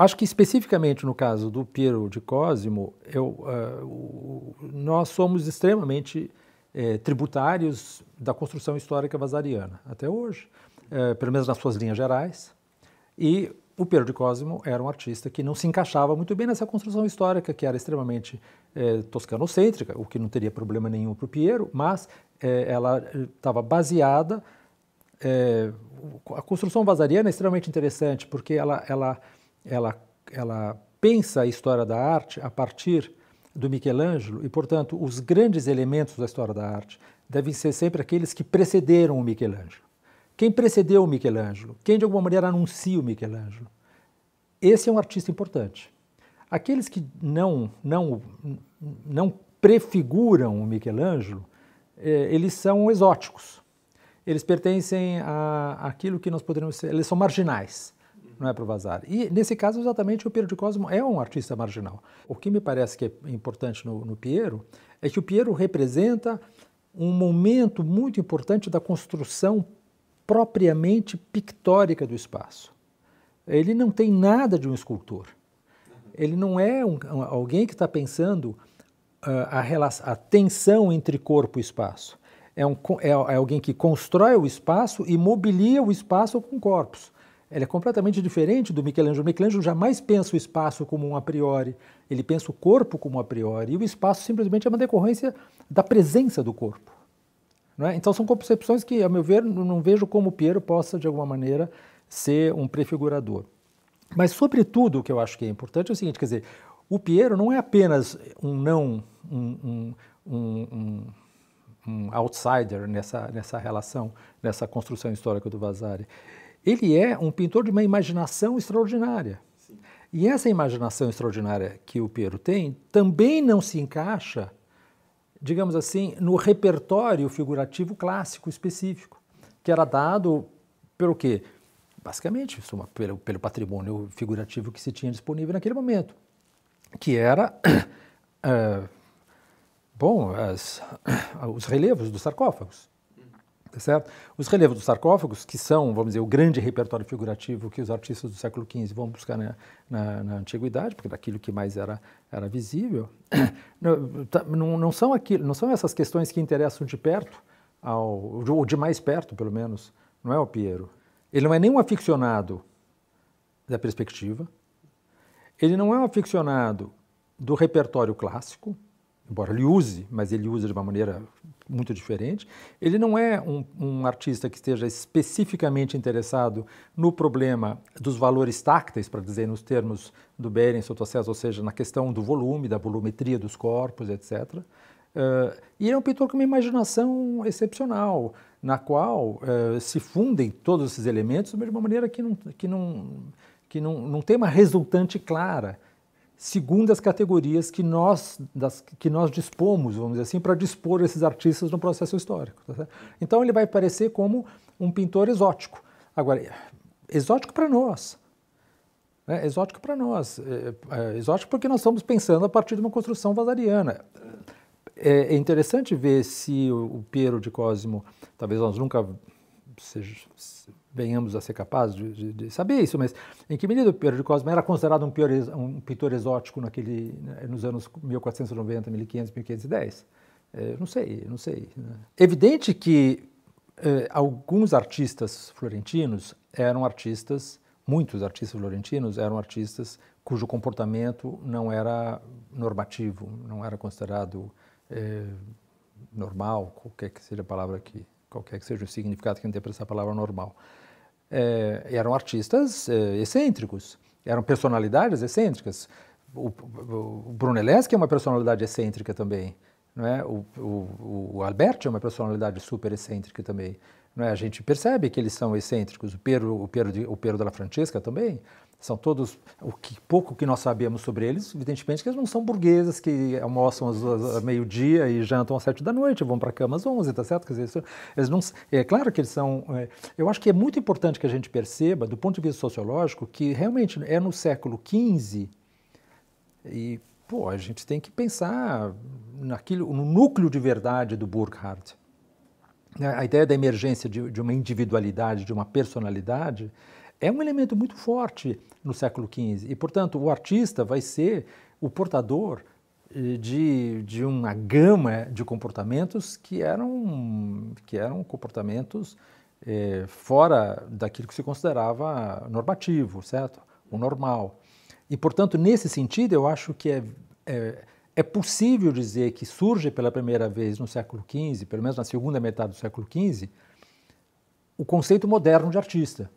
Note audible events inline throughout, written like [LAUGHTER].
Acho que especificamente no caso do Piero de Cosimo, eu, uh, nós somos extremamente eh, tributários da construção histórica vasariana, até hoje, eh, pelo menos nas suas linhas gerais. E o Piero de Cosimo era um artista que não se encaixava muito bem nessa construção histórica, que era extremamente toscanocêntrica, o que não teria problema nenhum para o Piero, mas ela estava baseada. a construção vasariana é extremamente interessante, porque ela, ela ela, ela pensa a história da arte a partir do Michelangelo e, portanto, os grandes elementos da história da arte devem ser sempre aqueles que precederam o Michelangelo. Quem precedeu o Michelangelo? Quem de alguma maneira anuncia o Michelangelo? Esse é um artista importante. Aqueles que não não não prefiguram o Michelangelo, eh, eles são exóticos. Eles pertencem àquilo aquilo que nós poderíamos ser, eles são marginais não é para vazar. E nesse caso, exatamente, o Piero de Cosmo é um artista marginal. O que me parece que é importante no, no Piero é que o Piero representa um momento muito importante da construção propriamente pictórica do espaço. Ele não tem nada de um escultor. Ele não é um, alguém que está pensando uh, a, relação, a tensão entre corpo e espaço. É, um, é, é, alguém que constrói o espaço e mobilia o espaço com corpos ela é completamente diferente do Michelangelo. Michelangelo jamais pensa o espaço como um a priori, ele pensa o corpo como um a priori, e o espaço simplesmente é uma decorrência da presença do corpo. É? Então são concepções que, a meu ver, não vejo como o Piero possa, de alguma maneira, ser um prefigurador. Mas, sobretudo, o que eu acho que é importante é o seguinte, quer dizer, o Piero não é apenas um não, um, um, um, um outsider nessa, nessa relação, nessa construção histórica do Vasari ele é um pintor de uma imaginação extraordinária. Sim. E essa imaginação extraordinária que o Piero tem também não se encaixa, digamos assim, no repertório figurativo clássico específico, que era dado pelo quê? Basicamente, pelo, pelo patrimônio figurativo que se tinha disponível naquele momento, que era. Uh, [COUGHS] bom, as, [COUGHS] os relevos dos sarcófagos. Tá certo? Os relevos dos sarcófagos, que são, vamos dizer, o grande repertório figurativo que os artistas do século XV vão buscar na, na, na antiguidade, porque daquilo que mais era, era visível, [COUGHS] tá, não, não, são aquilo, não são essas questões que interessam de perto, ao, ou de mais perto, pelo menos, não é o Piero. Ele não é nem um aficionado da perspectiva, ele não é um aficionado do repertório clássico, embora ele use, mas ele usa de uma maneira muito diferente. Ele não é um, um, artista que esteja especificamente interessado no problema dos valores tácteis, para dizer nos termos do Berens, ou seja, na questão do volume, da volumetria dos corpos, etc. Uh, eh, e ele é um pintor com uma imaginação excepcional, na qual uh, se fundem todos esses elementos da mesma maneira que não, que não, que não, não tem uma resultante clara segundo as categorias que nós, das, que nós dispomos, vamos dizer assim, para dispor esses artistas no processo histórico. Tá então ele vai parecer como um pintor exótico. Agora, exótico para nós. Né? Exótico para nós. É, é, é, exótico porque nós estamos pensando a partir de uma construção vasariana. É, é interessante ver se o, o Piero de Cosimo, talvez nós nunca seja, venhamos a ser capazes de, de, de, saber isso, mas em que medida o Piero de Cosma era considerado um, pior, um pintor exótico naquele, né, nos anos 1490, 1500, 1510? É, não sei, não sei. Né? Evidente que é, alguns artistas florentinos eram artistas, muitos artistas florentinos eram artistas cujo comportamento não era normativo, não era considerado é, normal, qualquer que seja a palavra que, qualquer que seja o significado que a gente tem para essa palavra normal é, eram artistas é, excêntricos, eram personalidades excêntricas. O, o Brunelleschi é uma personalidade excêntrica também, não é? o, o, o Alberti é uma personalidade super excêntrica também. Né? A gente percebe que eles são excêntricos, o Pedro, o Pedro de, o della Francesca também, são todos o que pouco que nós sabemos sobre eles, evidentemente que eles não são burgueses que almoçam às, às meio-dia e jantam às sete da noite, vão para cama às onze, tá certo? Quer dizer, eles não, é claro que eles são. É, eu acho que é muito importante que a gente perceba, do ponto de vista sociológico, que realmente é no século XV e pô, a gente tem que pensar naquilo, no núcleo de verdade do Burckhardt. Né, a ideia da emergência de, de uma individualidade, de uma personalidade, é um elemento muito forte no século XV. E, portanto, o artista vai ser o portador eh, de, de uma gama de comportamentos que eram, que eram comportamentos eh, fora daquilo que se considerava normativo, certo? O normal. E, portanto, nesse sentido, eu acho que é, é, é possível dizer que surge pela primeira vez no século XV, pelo menos na segunda metade do século XV, o conceito moderno de artista.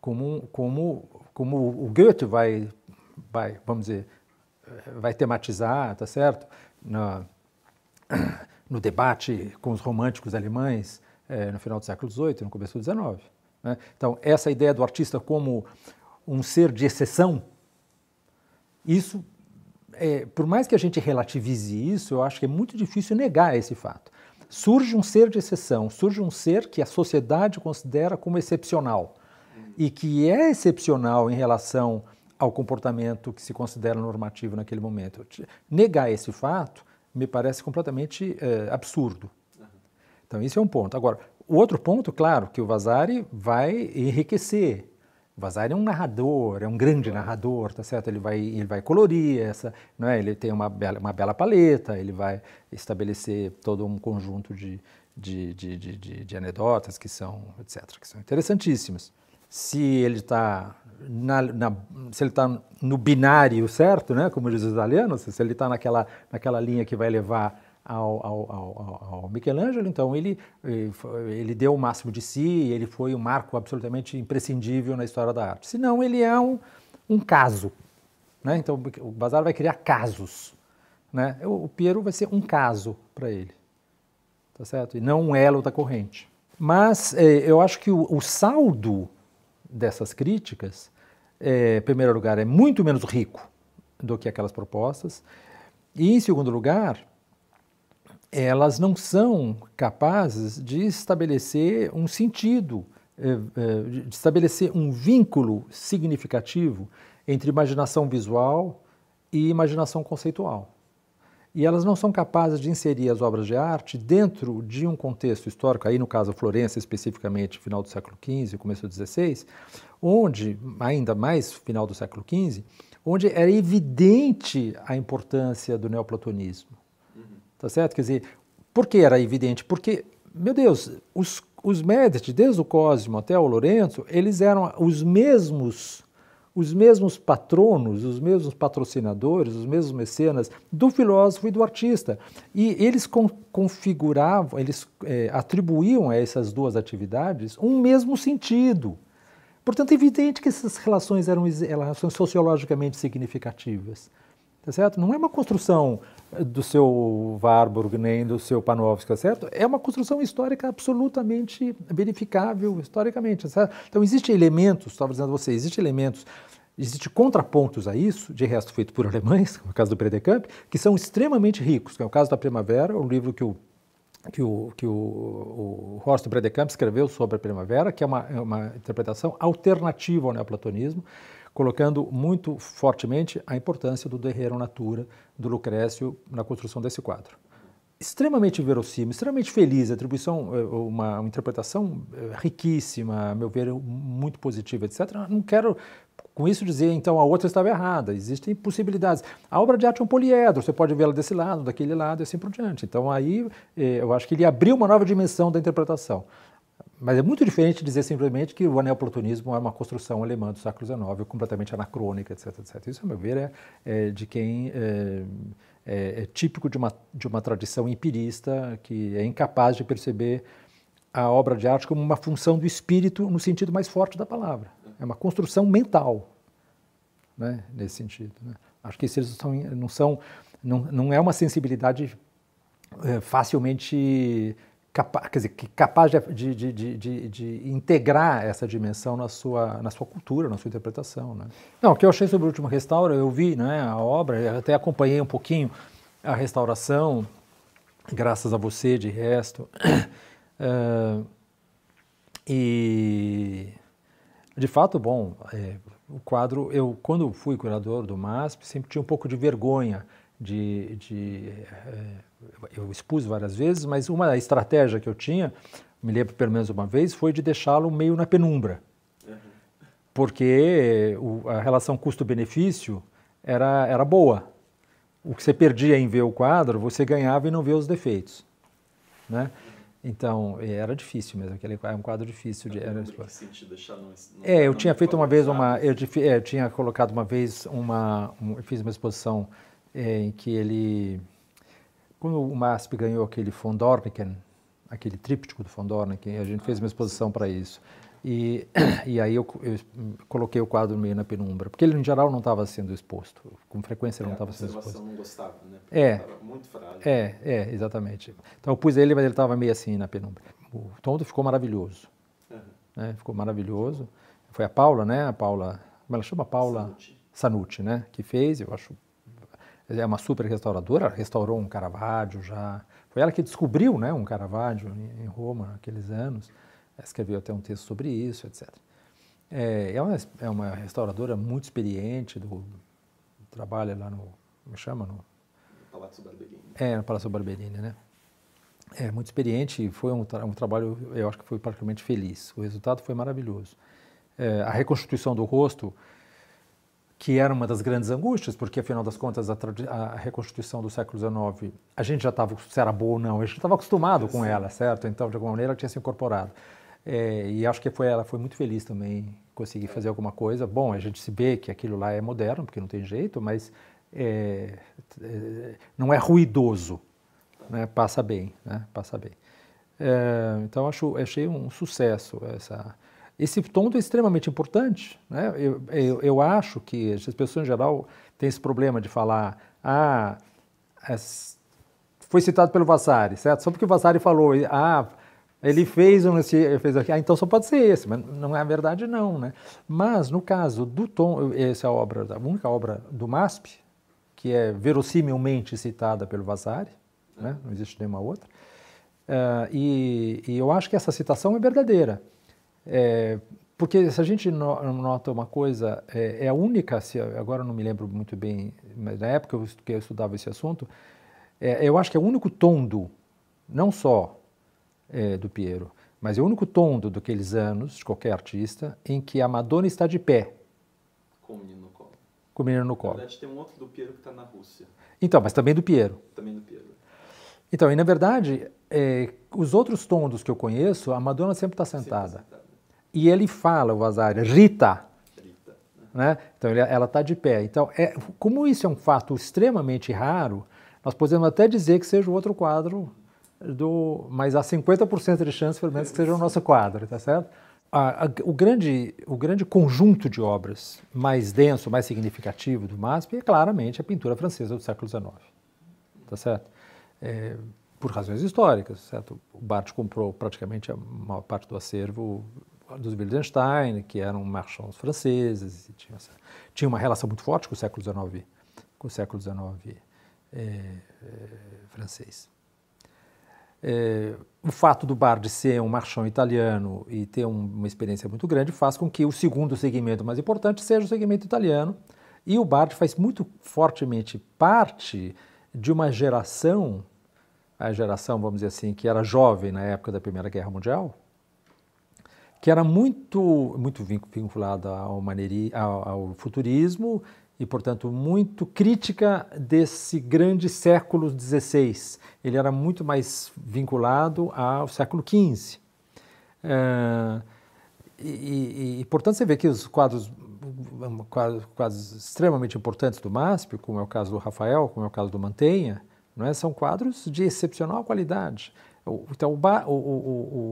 Como, como, como o Goethe vai, vai, vamos dizer, eh, vai tematizar, tá certo? No, [COUGHS] no debate com os românticos alemães eh, no final do século XVIII, no começo do XIX. Né? Então, essa ideia do artista como um ser de exceção, isso é, por mais que a gente relativize isso, eu acho que é muito difícil negar esse fato. Surge um ser de exceção, surge um ser que a sociedade considera como excepcional e que é excepcional em relação ao comportamento que se considera normativo naquele momento. Negar esse fato me parece completamente é, absurdo. Então, isso é um ponto. Agora, o outro ponto, claro, que o Vasari vai enriquecer o Vasari é um narrador, é um grande narrador, tá certo? Ele vai, ele vai colorir essa, não é? Ele tem uma bela, uma bela paleta, ele vai estabelecer todo um conjunto de, de, de, de, de anedotas que são, etc, que são interessantíssimas. Se ele está na, na, se ele está no binário certo, né? Como diz o italiano, se ele está naquela, naquela linha que vai levar ao, ao, ao, ao, Michelangelo, então ele, eh, ele deu o máximo de si, ele foi um marco absolutamente imprescindível na história da arte. Senão ele é um, um caso. Né? Então o Bazar vai criar casos. Né? O Piero vai ser um caso para ele, tá certo? E não um elo da corrente. Mas eh, eu acho que o, o saldo dessas críticas, eh, em primeiro lugar, é muito menos rico do que aquelas propostas. E, em segundo lugar, elas não são capazes de estabelecer um sentido, eh, eh, de estabelecer um vínculo significativo entre imaginação visual e imaginação conceitual. E elas não são capazes de inserir as obras de arte dentro de um contexto histórico, aí no caso Florença especificamente, final do século XV, começo do XVI, onde, ainda mais final do século XV, onde era evidente a importância do neoplatonismo tá certo? Quer dizer, por que era evidente? Porque, meu Deus, os, os Médici, desde o Cosimo até o Lourenço, eles eram os mesmos os mesmos patronos, os mesmos patrocinadores, os mesmos mecenas do filósofo e do artista. E eles con configuravam, eles é, atribuíam a essas duas atividades um mesmo sentido. Portanto, é evidente que essas relações eram relações sociologicamente significativas tá certo? Não é uma construção do seu Warburg nem do seu Panofsky, tá certo? É uma construção histórica absolutamente verificável historicamente, tá certo? Então existem elementos, estava dizendo a você, existem elementos Existem contrapontos a isso, de resto feito por [LAUGHS] alemães, como é o caso do Predekamp, que são extremamente ricos, que é o caso da Primavera, um livro que o que o, que o, o Horst Bredekamp escreveu sobre a Primavera, que é uma, é uma interpretação alternativa ao neoplatonismo, colocando muito fortemente a importância do Derrero Natura, do Lucrécio, na construção desse quadro. Extremamente verossímil, extremamente feliz, atribuição, eh, uma, uma interpretação eh, riquíssima, a meu ver, muito positiva, etc. Não quero com isso dizer, então, a outra estava errada. Existem possibilidades. A obra de arte é um poliedro, você pode vê-la desse lado, daquele lado e assim por diante. Então, aí, eh, eu acho que ele abriu uma nova dimensão da interpretação. Mas é muito diferente dizer simplesmente que o anel-platonismo é uma construção alemã do século XIX, completamente anacrônica, etc, etc. Isso, a meu ver, é, é de quem é, é, é, típico de uma, de uma tradição empirista que é incapaz de perceber a obra de arte como uma função do espírito no sentido mais forte da palavra. É uma construção mental, né, nesse sentido. Né? Acho que esses são, não são, não, não é uma sensibilidade é, facilmente capaz, quer dizer, capaz de, de, de, de, integrar essa dimensão na sua, na sua cultura, na sua interpretação. Né? Não, o que eu achei sobre o último restauro, eu vi né, a obra, até acompanhei um pouquinho a restauração, graças a você, de resto. Uh, [CLEARS THROAT] e, de fato, bom, é, o quadro, eu, quando fui curador do MASP, sempre tinha um pouco de vergonha de... de é, eu expus várias vezes, mas uma estratégia que eu tinha, me lembro pelo menos uma vez, foi de deixá-lo meio na penumbra. Uhum. Porque o, a relação custo-benefício era, era boa. O que você perdia em ver o quadro, você ganhava em não ver os defeitos. Né? Então, era difícil mesmo, aquele é um quadro difícil de era, sentido, não, não, É, eu tinha feito uma vez uma eu, é, eu, tinha colocado uma vez uma um, eu fiz uma exposição é, em que ele quando o MASP ganhou aquele von Dorniken, aquele tríptico do von Dorniken, a gente fez ah, uma exposição para isso. E, [CLEARS THROAT] e aí eu, eu, coloquei o quadro meio na penumbra, porque ele, em geral, não estava sendo exposto. Com frequência, ele não estava é, sendo exposto. A não gostava, né? Porque é. muito frágil. É, é, exatamente. Então, eu pus ele, mas ele estava meio assim na penumbra. O tom ficou maravilhoso. Uhum. Né? Ficou maravilhoso. Foi a Paula, né? A Paula... Como ela chama? Paula... Sanucci. Sanucci, né? Que fez, eu acho é uma super restauradora, restaurou um Caravaggio já. Foi ela que descobriu né, um Caravaggio em Roma naqueles anos. Ela escreveu até um texto sobre isso, etc. É, é, uma, é uma restauradora muito experiente, do, trabalha lá no, me chama? No, Palácio Barberini. É, no Palácio Barberini, né? É, muito experiente e foi um, tra um trabalho, eu acho que foi particularmente feliz. O resultado foi maravilhoso. É, a reconstituição do rosto, que era uma das grandes angústias, porque afinal das contas a, a reconstituição do século XIX, a gente já estava, se era boa ou não, a gente estava acostumado é, com sim. ela, certo? Então, de alguma maneira, ela tinha se incorporado. É, e acho que foi ela foi muito feliz também conseguir fazer alguma coisa. Bom, a gente se vê que aquilo lá é moderno, porque não tem jeito, mas é, é não é ruidoso, né? passa bem, né? passa bem. É, então, acho, achei um sucesso essa esse tom é extremamente importante. Né? Eu, eu, eu, acho que as pessoas em geral têm esse problema de falar, ah, as... foi citado pelo Vassari, certo? Só porque o Vassari falou, ah, ele fez um, ele fez aqui, ah, então só pode ser esse, mas não é a verdade não, né? Mas no caso do Tom, essa é a obra, a única obra do MASP, que é verossimilmente citada pelo Vasari, né? Uhum. não existe nenhuma outra, uh, e, e eu acho que essa citação é verdadeira. É, porque se a gente nota uma coisa, é, é a única, se, agora não me lembro muito bem, mas na época que eu estudava esse assunto, é, eu acho que é o único tondo, não só é, do Piero, mas é o único tondo daqueles anos, de qualquer artista, em que a Madonna está de pé. Com o menino no colo. Com o menino no colo. Na verdade, tem um outro do Piero que está na Rússia. Então, mas também do Piero. Também do Piero. Então, e na verdade, é, os outros tondos que eu conheço, a Madonna sempre está sentada. Sempre tá sentada. E ele fala, o Vasari, Rita. Né? Então ele, ela está de pé. Então, é, como isso é um fato extremamente raro, nós podemos até dizer que seja o outro quadro, do, mas há 50% de chance, pelo menos, que seja o nosso quadro, tá certo? A, a, o, grande, o grande conjunto de obras mais denso, mais significativo do MASP é claramente a pintura francesa do século XIX, tá certo? É, por razões históricas, certo? O Barthes comprou praticamente a maior parte do acervo dos Wittgenstein, que eram marchands franceses, tinha, essa, tinha, uma relação muito forte com o século XIX, com o século XIX é, é, francês. É, o fato do Bardi ser um marchão italiano e ter um, uma experiência muito grande faz com que o segundo segmento mais importante seja o segmento italiano. E o Bardi faz muito fortemente parte de uma geração, a geração, vamos dizer assim, que era jovem na época da Primeira Guerra Mundial, que era muito, muito vinculada ao, maneri, ao, ao futurismo e, portanto, muito crítica desse grande século XVI. Ele era muito mais vinculado ao século XV. É, eh, e, e, e, portanto, você vê que os quadros, quadros, extremamente importantes do MASP, como é o caso do Rafael, como é o caso do Mantenha, não é? são quadros de excepcional qualidade. Então, o, o,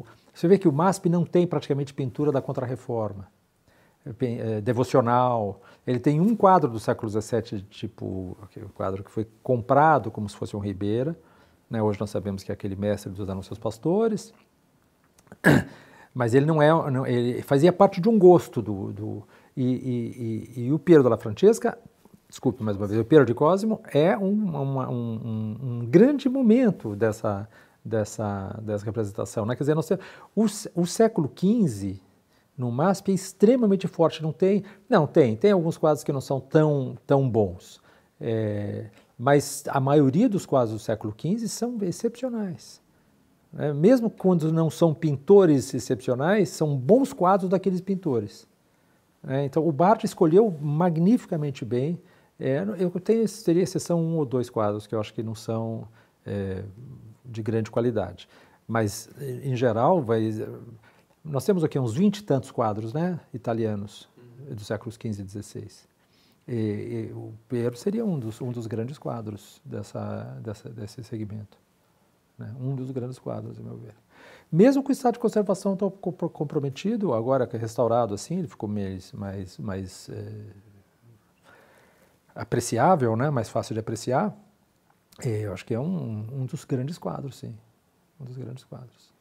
o você vê que o MASP não tem praticamente pintura da Contra-Reforma é, devocional. Ele tem um quadro do século XVII, tipo o quadro que foi comprado como se fosse um Ribeira. Né? Hoje nós sabemos que é aquele mestre dos Anúncios Pastores. [COUGHS] Mas ele não é, não, ele fazia parte de um gosto do, do e, e, e, e, o Piero della Francesca, desculpe mais uma vez, o Piero de Cosimo é um, uma, um, um grande momento dessa dessa, dessa representação. Né? Quer dizer, nós, o, o século XV no MASP é extremamente forte. Não tem, não tem, tem alguns quadros que não são tão, tão bons, é, mas a maioria dos quadros do século XV são excepcionais. Né? Mesmo quando não são pintores excepcionais, são bons quadros daqueles pintores. Né? Então o Barthes escolheu magnificamente bem. É, eu tenho, teria exceção um ou dois quadros que eu acho que não são é, de grande qualidade. Mas, em geral, vai, nós temos aqui uns 20 e tantos quadros né, italianos dos séculos XV e XVI. E, e o Piero seria um dos, um dos grandes quadros dessa, dessa desse segmento. Né? Um dos grandes quadros, a meu ver. Mesmo com o estado de conservação tão comprometido, agora que é restaurado assim, ele ficou mais, mais, mais é, apreciável, né? mais fácil de apreciar, é, eu acho que é um, um dos grandes quadros, sim. Um dos grandes quadros.